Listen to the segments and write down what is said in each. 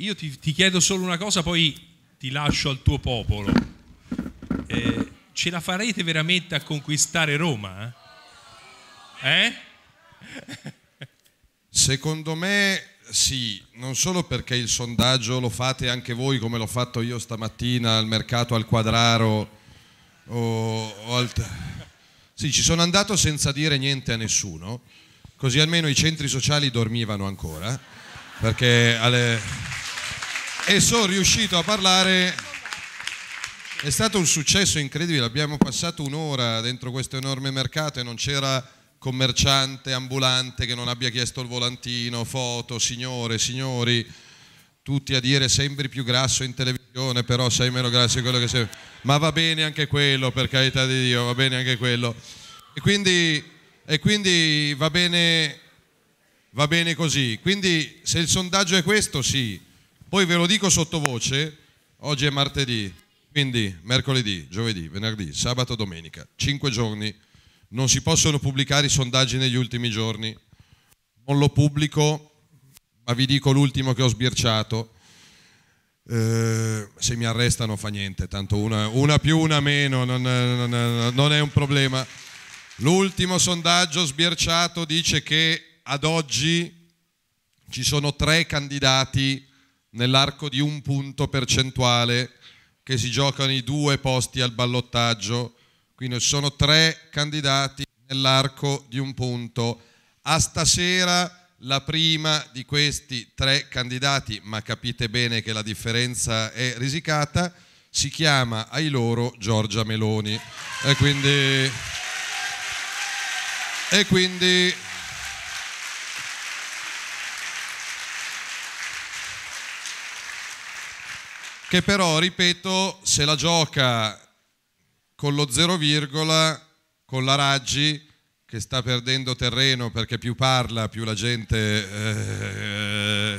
io ti, ti, chiedo solo una cosa, poi ti lascio al tuo popolo. Eh, ce la farete veramente a conquistare Roma? Eh? eh? Secondo me sì, non solo perché il sondaggio lo fate anche voi come l'ho fatto io stamattina al mercato al quadraro o, o al... Sì, ci sono andato senza dire niente a nessuno, così almeno i centri sociali dormivano ancora, perché alle e sono riuscito a parlare. È stato un successo incredibile, abbiamo passato un'ora dentro questo enorme mercato e non c'era commerciante, ambulante che non abbia chiesto il volantino, foto, signore, signori, tutti a dire sembri più grasso in televisione, però sei meno grasso di quello che sei. Ma va bene anche quello, per carità di Dio, va bene anche quello. E quindi, e quindi va bene va bene così. Quindi se il sondaggio è questo, sì. Poi ve lo dico sottovoce, oggi è martedì, quindi mercoledì, giovedì, venerdì, sabato, domenica, cinque giorni. Non si possono pubblicare i sondaggi negli ultimi giorni. Non lo pubblico, ma vi dico l'ultimo che ho sbirciato. Eh, se mi arrestano fa niente, tanto una, una più, una meno, non, non, non è un problema. L'ultimo sondaggio sbirciato dice che ad oggi ci sono tre candidati nell'arco di un punto percentuale che si giocano i due posti al ballottaggio, quindi ci sono tre candidati nell'arco di un punto. A stasera la prima di questi tre candidati, ma capite bene che la differenza è risicata, si chiama ai loro Giorgia Meloni. E quindi... E quindi che però, ripeto, se la gioca con lo zero virgola, con la Raggi, che sta perdendo terreno perché più parla, più la gente... Eh,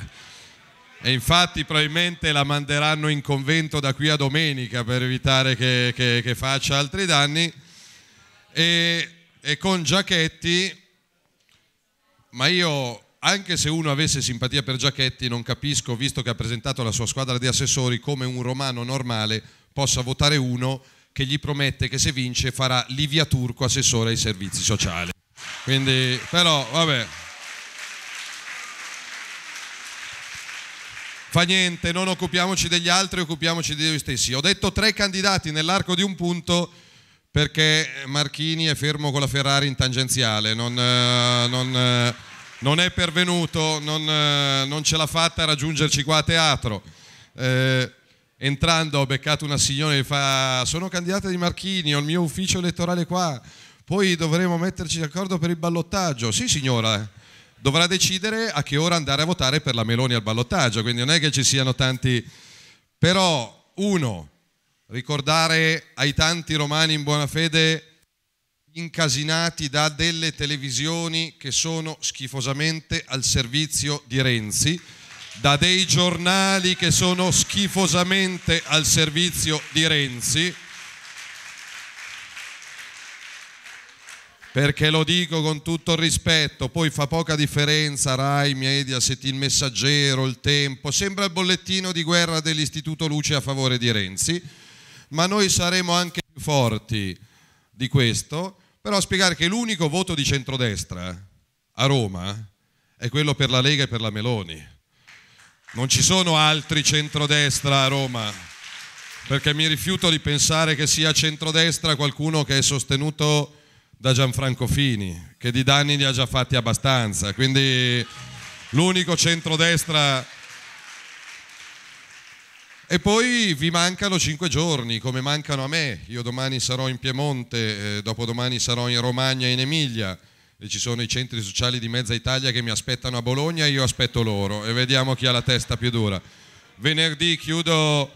e infatti probabilmente la manderanno in convento da qui a domenica per evitare che, che, che faccia altri danni. E, e, con Giachetti, ma io anche se uno avesse simpatia per Giachetti, non capisco, visto che ha presentato la sua squadra di assessori, come un romano normale possa votare uno che gli promette che se vince farà Livia Turco assessore ai servizi sociali. Quindi, però, vabbè. Fa niente, non occupiamoci degli altri, occupiamoci di noi stessi. Ho detto tre candidati nell'arco di un punto perché Marchini è fermo con la Ferrari in tangenziale, non, eh, non eh, non è pervenuto, non, eh, non, ce l'ha fatta a raggiungerci qua a teatro. Eh, entrando ho beccato una signora che fa sono candidata di Marchini, ho il mio ufficio elettorale qua, poi dovremo metterci d'accordo per il ballottaggio. Sì signora, dovrà decidere a che ora andare a votare per la Meloni al ballottaggio, quindi non è che ci siano tanti... Però, uno, ricordare ai tanti romani in buona fede incasinati da delle televisioni che sono schifosamente al servizio di Renzi, da dei giornali che sono schifosamente al servizio di Renzi. Perché lo dico con tutto il rispetto, poi fa poca differenza Rai, Mediaset, il Messaggero, il Tempo, sembra il bollettino di guerra dell'Istituto Luce a favore di Renzi, ma noi saremo anche più forti di questo però a spiegare che l'unico voto di centrodestra eh, a Roma eh, è quello per la Lega e per la Meloni. Non ci sono altri centrodestra a Roma, perché mi rifiuto di pensare che sia centrodestra qualcuno che è sostenuto da Gianfranco Fini, che di danni ne ha già fatti abbastanza. Quindi l'unico centrodestra e poi vi mancano cinque giorni, come mancano a me. Io domani sarò in Piemonte, eh, dopodomani sarò in Romagna e in Emilia. E ci sono i centri sociali di mezza Italia che mi aspettano a Bologna e io aspetto loro. E vediamo chi ha la testa più dura. Venerdì chiudo,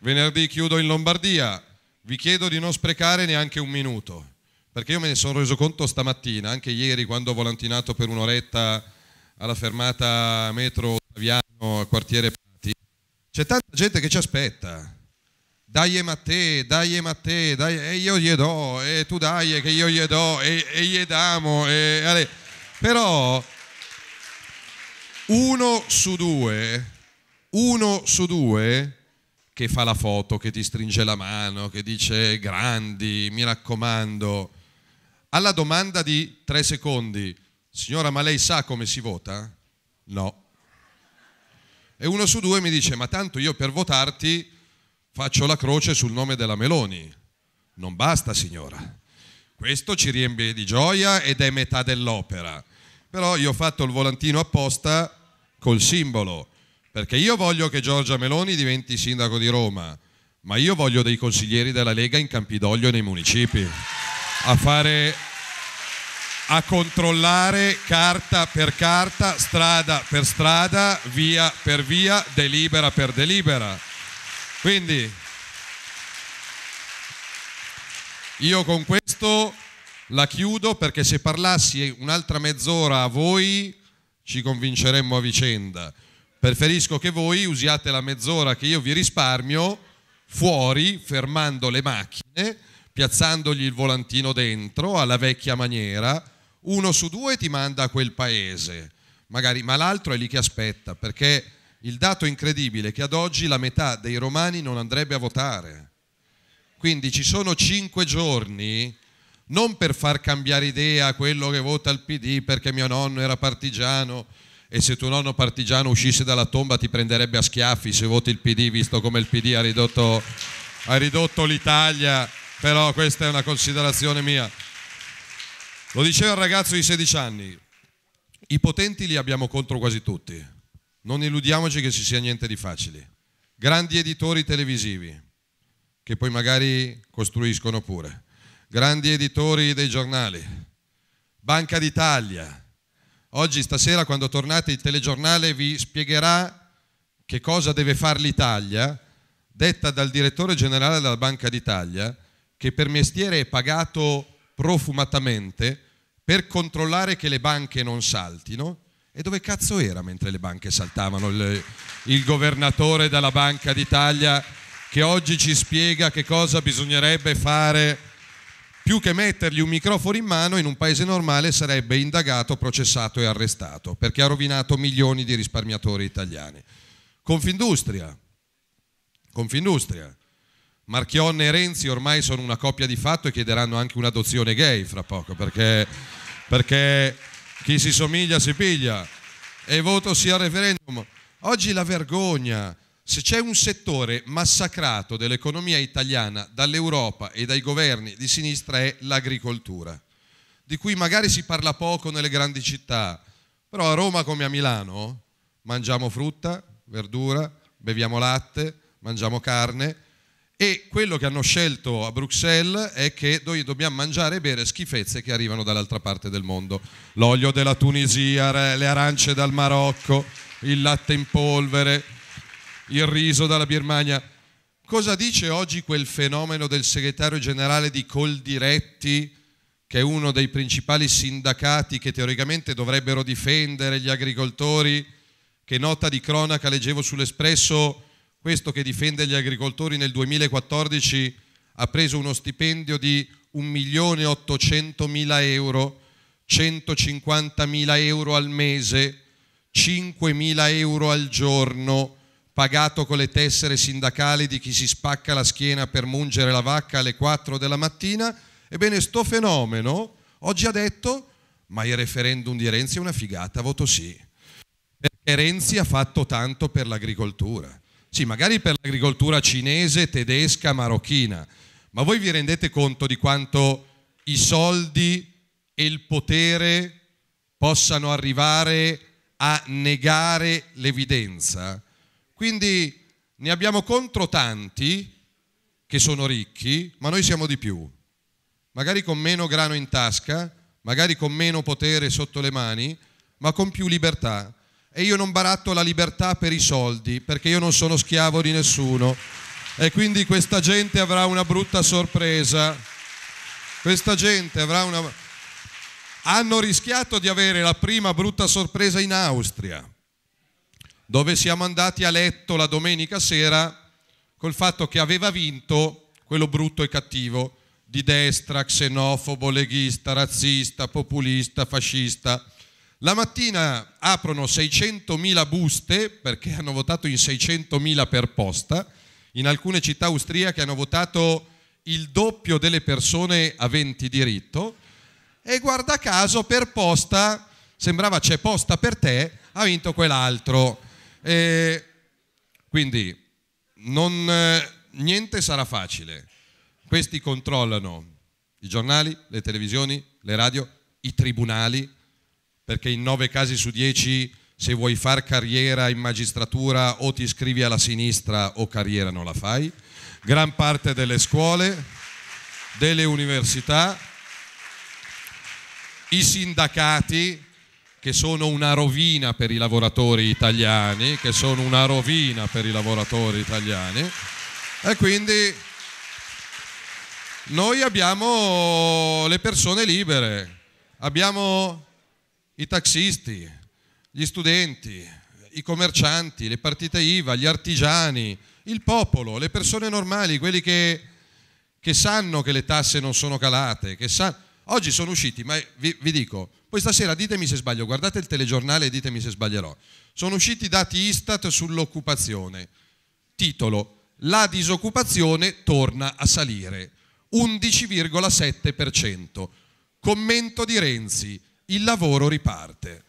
venerdì chiudo in Lombardia. Vi chiedo di non sprecare neanche un minuto. Perché io me ne sono reso conto stamattina, anche ieri quando ho volantinato per un'oretta alla fermata metro Ottaviano, quartiere c'è tanta gente che ci aspetta. Dai ma te, dai ma te, dai, e io gli do, e tu dai che io gli do, e, e gli damo. E, ale. Però uno su due, uno su due che fa la foto, che ti stringe la mano, che dice grandi, mi raccomando, alla domanda di tre secondi, signora ma lei sa come si vota? No. E uno su due mi dice, ma tanto io per votarti faccio la croce sul nome della Meloni. Non basta, signora. Questo ci riempie di gioia ed è metà dell'opera. Però io ho fatto il volantino apposta col simbolo, perché io voglio che Giorgia Meloni diventi sindaco di Roma, ma io voglio dei consiglieri della Lega in Campidoglio e nei municipi a fare a controllare carta per carta, strada per strada, via per via, delibera per delibera. Quindi io con questo la chiudo perché se parlassi un'altra mezz'ora a voi ci convinceremmo a vicenda. Preferisco che voi usiate la mezz'ora che io vi risparmio fuori, fermando le macchine, piazzandogli il volantino dentro alla vecchia maniera uno su due ti manda a quel paese, magari, ma l'altro è lì che aspetta, perché il dato incredibile è che ad oggi la metà dei romani non andrebbe a votare. Quindi ci sono cinque giorni, non per far cambiare idea a quello che vota il PD perché mio nonno era partigiano e se tuo nonno partigiano uscisse dalla tomba ti prenderebbe a schiaffi se voti il PD, visto come il PD ha ridotto, ha ridotto l'Italia, però questa è una considerazione mia. Lo diceva il ragazzo di 16 anni, i potenti li abbiamo contro quasi tutti, non illudiamoci che ci sia niente di facile. Grandi editori televisivi, che poi magari costruiscono pure, grandi editori dei giornali, Banca d'Italia. Oggi stasera quando tornate il telegiornale vi spiegherà che cosa deve fare l'Italia, detta dal direttore generale della Banca d'Italia, che per mestiere è pagato profumatamente per controllare che le banche non saltino. E dove cazzo era mentre le banche saltavano? Il, il governatore della Banca d'Italia che oggi ci spiega che cosa bisognerebbe fare. Più che mettergli un microfono in mano, in un paese normale sarebbe indagato, processato e arrestato, perché ha rovinato milioni di risparmiatori italiani. Confindustria. Confindustria Marchionne e Renzi ormai sono una coppia di fatto e chiederanno anche un'adozione gay fra poco, perché, perché chi si somiglia si piglia. E voto sia referendum. Oggi la vergogna. Se c'è un settore massacrato dell'economia italiana dall'Europa e dai governi di sinistra è l'agricoltura, di cui magari si parla poco nelle grandi città, però a Roma come a Milano mangiamo frutta, verdura, beviamo latte, mangiamo carne e quello che hanno scelto a Bruxelles è che noi dobbiamo mangiare e bere schifezze che arrivano dall'altra parte del mondo. L'olio della Tunisia, le arance dal Marocco, il latte in polvere, il riso dalla Birmania. Cosa dice oggi quel fenomeno del segretario generale di Coldiretti, che è uno dei principali sindacati che teoricamente dovrebbero difendere gli agricoltori, che nota di cronaca leggevo sull'Espresso questo che difende gli agricoltori nel 2014 ha preso uno stipendio di 1.800.000 euro, 150.000 euro al mese, 5.000 euro al giorno, pagato con le tessere sindacali di chi si spacca la schiena per mungere la vacca alle 4 della mattina. Ebbene, sto fenomeno oggi ha detto, ma il referendum di Renzi è una figata, voto sì. Perché Renzi ha fatto tanto per l'agricoltura. Sì, magari per l'agricoltura cinese, tedesca, marocchina, ma voi vi rendete conto di quanto i soldi e il potere possano arrivare a negare l'evidenza? Quindi ne abbiamo contro tanti che sono ricchi, ma noi siamo di più. Magari con meno grano in tasca, magari con meno potere sotto le mani, ma con più libertà e io non baratto la libertà per i soldi, perché io non sono schiavo di nessuno. E quindi questa gente avrà una brutta sorpresa. Questa gente avrà una... Hanno rischiato di avere la prima brutta sorpresa in Austria, dove siamo andati a letto la domenica sera col fatto che aveva vinto quello brutto e cattivo di destra, xenofobo, leghista, razzista, populista, fascista la mattina aprono 600.000 buste perché hanno votato in 600.000 per posta. In alcune città austriache hanno votato il doppio delle persone aventi diritto. E guarda caso, per posta, sembrava c'è posta per te, ha vinto quell'altro. E quindi non, eh, niente sarà facile. Questi controllano i giornali, le televisioni, le radio, i tribunali perché in nove casi su dieci se vuoi far carriera in magistratura o ti iscrivi alla sinistra o carriera non la fai. Gran parte delle scuole, delle università, i sindacati che sono una rovina per i lavoratori italiani, che sono una rovina per i lavoratori italiani. E quindi noi abbiamo le persone libere, abbiamo i taxisti, gli studenti, i commercianti, le partite IVA, gli artigiani, il popolo, le persone normali, quelli che, che sanno che le tasse non sono calate, Oggi sono usciti, ma vi, vi, dico, poi stasera ditemi se sbaglio, guardate il telegiornale e ditemi se sbaglierò. Sono usciti dati Istat sull'occupazione. Titolo, la disoccupazione torna a salire, 11,7%. Commento di Renzi, il lavoro riparte.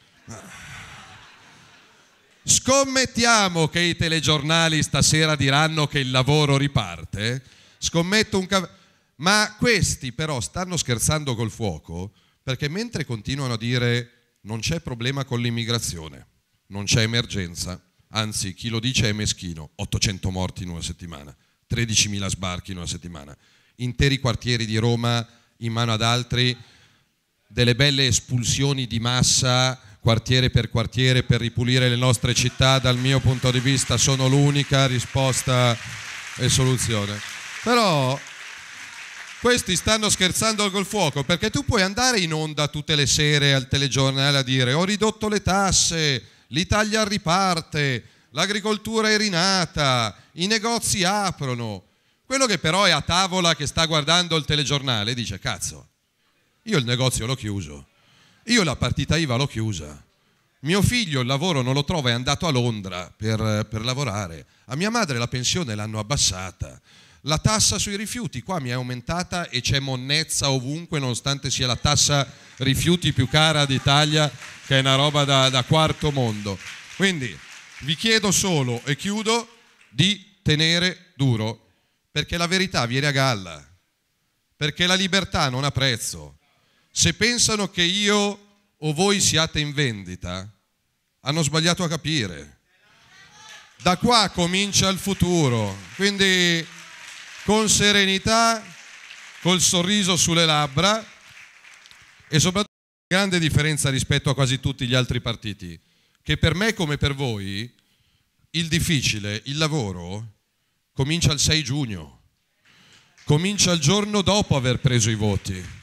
Scommettiamo che i telegiornali stasera diranno che il lavoro riparte. Scommetto un cav- ma questi però stanno scherzando col fuoco perché mentre continuano a dire non c'è problema con l'immigrazione, non c'è emergenza, anzi chi lo dice è meschino, 800 morti in una settimana, 13.000 sbarchi in una settimana, interi quartieri di Roma in mano ad altri delle belle espulsioni di massa quartiere per quartiere per ripulire le nostre città, dal mio punto di vista sono l'unica risposta e soluzione. Però questi stanno scherzando col fuoco perché tu puoi andare in onda tutte le sere al telegiornale a dire ho ridotto le tasse, l'Italia riparte, l'agricoltura è rinata, i negozi aprono. Quello che però è a tavola che sta guardando il telegiornale dice cazzo, io il negozio l'ho chiuso, io la partita IVA l'ho chiusa. Mio figlio il lavoro non lo trova, è andato a Londra per, per lavorare. A mia madre la pensione l'hanno abbassata. La tassa sui rifiuti qua mi è aumentata e c'è monnezza ovunque, nonostante sia la tassa rifiuti più cara d'Italia, che è una roba da, da, quarto mondo. Quindi vi chiedo solo e chiudo di tenere duro, perché la verità viene a galla, perché la libertà non ha prezzo, se pensano che io o voi siate in vendita, hanno sbagliato a capire. Da qua comincia il futuro, quindi con serenità, col sorriso sulle labbra e soprattutto una grande differenza rispetto a quasi tutti gli altri partiti, che per me come per voi il difficile, il lavoro, comincia il 6 giugno, comincia il giorno dopo aver preso i voti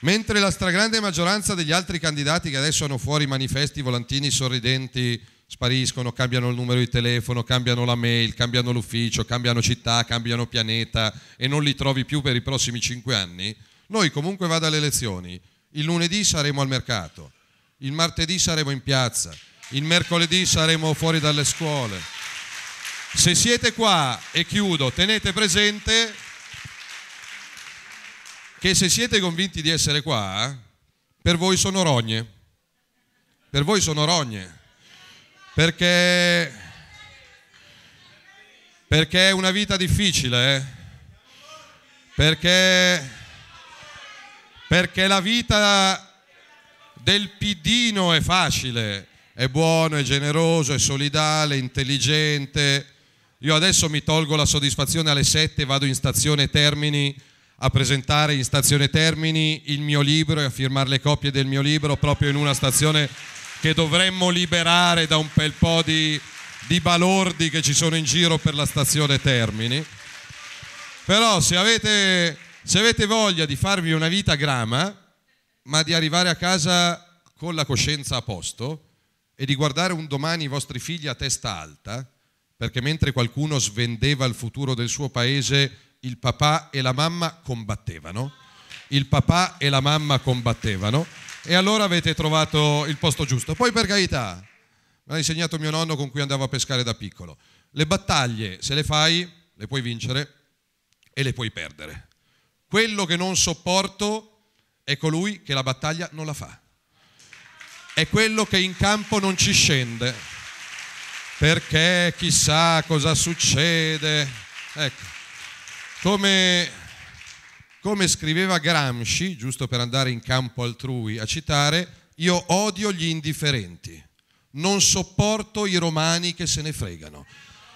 Mentre la stragrande maggioranza degli altri candidati che adesso hanno fuori manifesti, volantini sorridenti, spariscono, cambiano il numero di telefono, cambiano la mail, cambiano l'ufficio, cambiano città, cambiano pianeta e non li trovi più per i prossimi cinque anni, noi comunque vada alle elezioni. Il lunedì saremo al mercato, il martedì saremo in piazza, il mercoledì saremo fuori dalle scuole. Se siete qua, e chiudo, tenete presente che se siete convinti di essere qua, eh, per voi sono rogne. Per voi sono rogne. Perché, perché è una vita difficile. Eh? Perché, perché la vita del pidino è facile. È buono, è generoso, è solidale, intelligente. Io adesso mi tolgo la soddisfazione alle 7 vado in stazione Termini a presentare in stazione Termini il mio libro e a firmare le copie del mio libro proprio in una stazione che dovremmo liberare da un bel po' di, di balordi che ci sono in giro per la stazione Termini. Però se avete, se avete voglia di farvi una vita grama, ma di arrivare a casa con la coscienza a posto e di guardare un domani i vostri figli a testa alta, perché mentre qualcuno svendeva il futuro del suo paese, il papà e la mamma combattevano. Il papà e la mamma combattevano. E allora avete trovato il posto giusto. Poi per carità, me l'ha insegnato mio nonno con cui andavo a pescare da piccolo. Le battaglie, se le fai, le puoi vincere e le puoi perdere. Quello che non sopporto è colui che la battaglia non la fa. È quello che in campo non ci scende. Perché chissà cosa succede. Ecco. Come, come scriveva Gramsci, giusto per andare in campo altrui a citare, io odio gli indifferenti, non sopporto i romani che se ne fregano.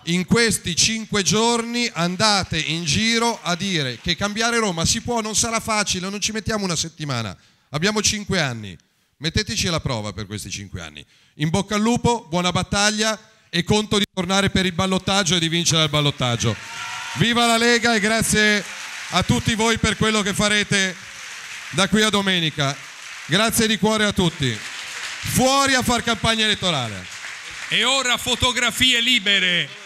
In questi cinque giorni andate in giro a dire che cambiare Roma si può, non sarà facile, non ci mettiamo una settimana, abbiamo cinque anni, metteteci alla prova per questi cinque anni. In bocca al lupo, buona battaglia e conto di tornare per il ballottaggio e di vincere il ballottaggio. Viva la Lega e grazie a tutti voi per quello che farete da qui a domenica. Grazie di cuore a tutti. Fuori a far campagna elettorale. E ora fotografie libere.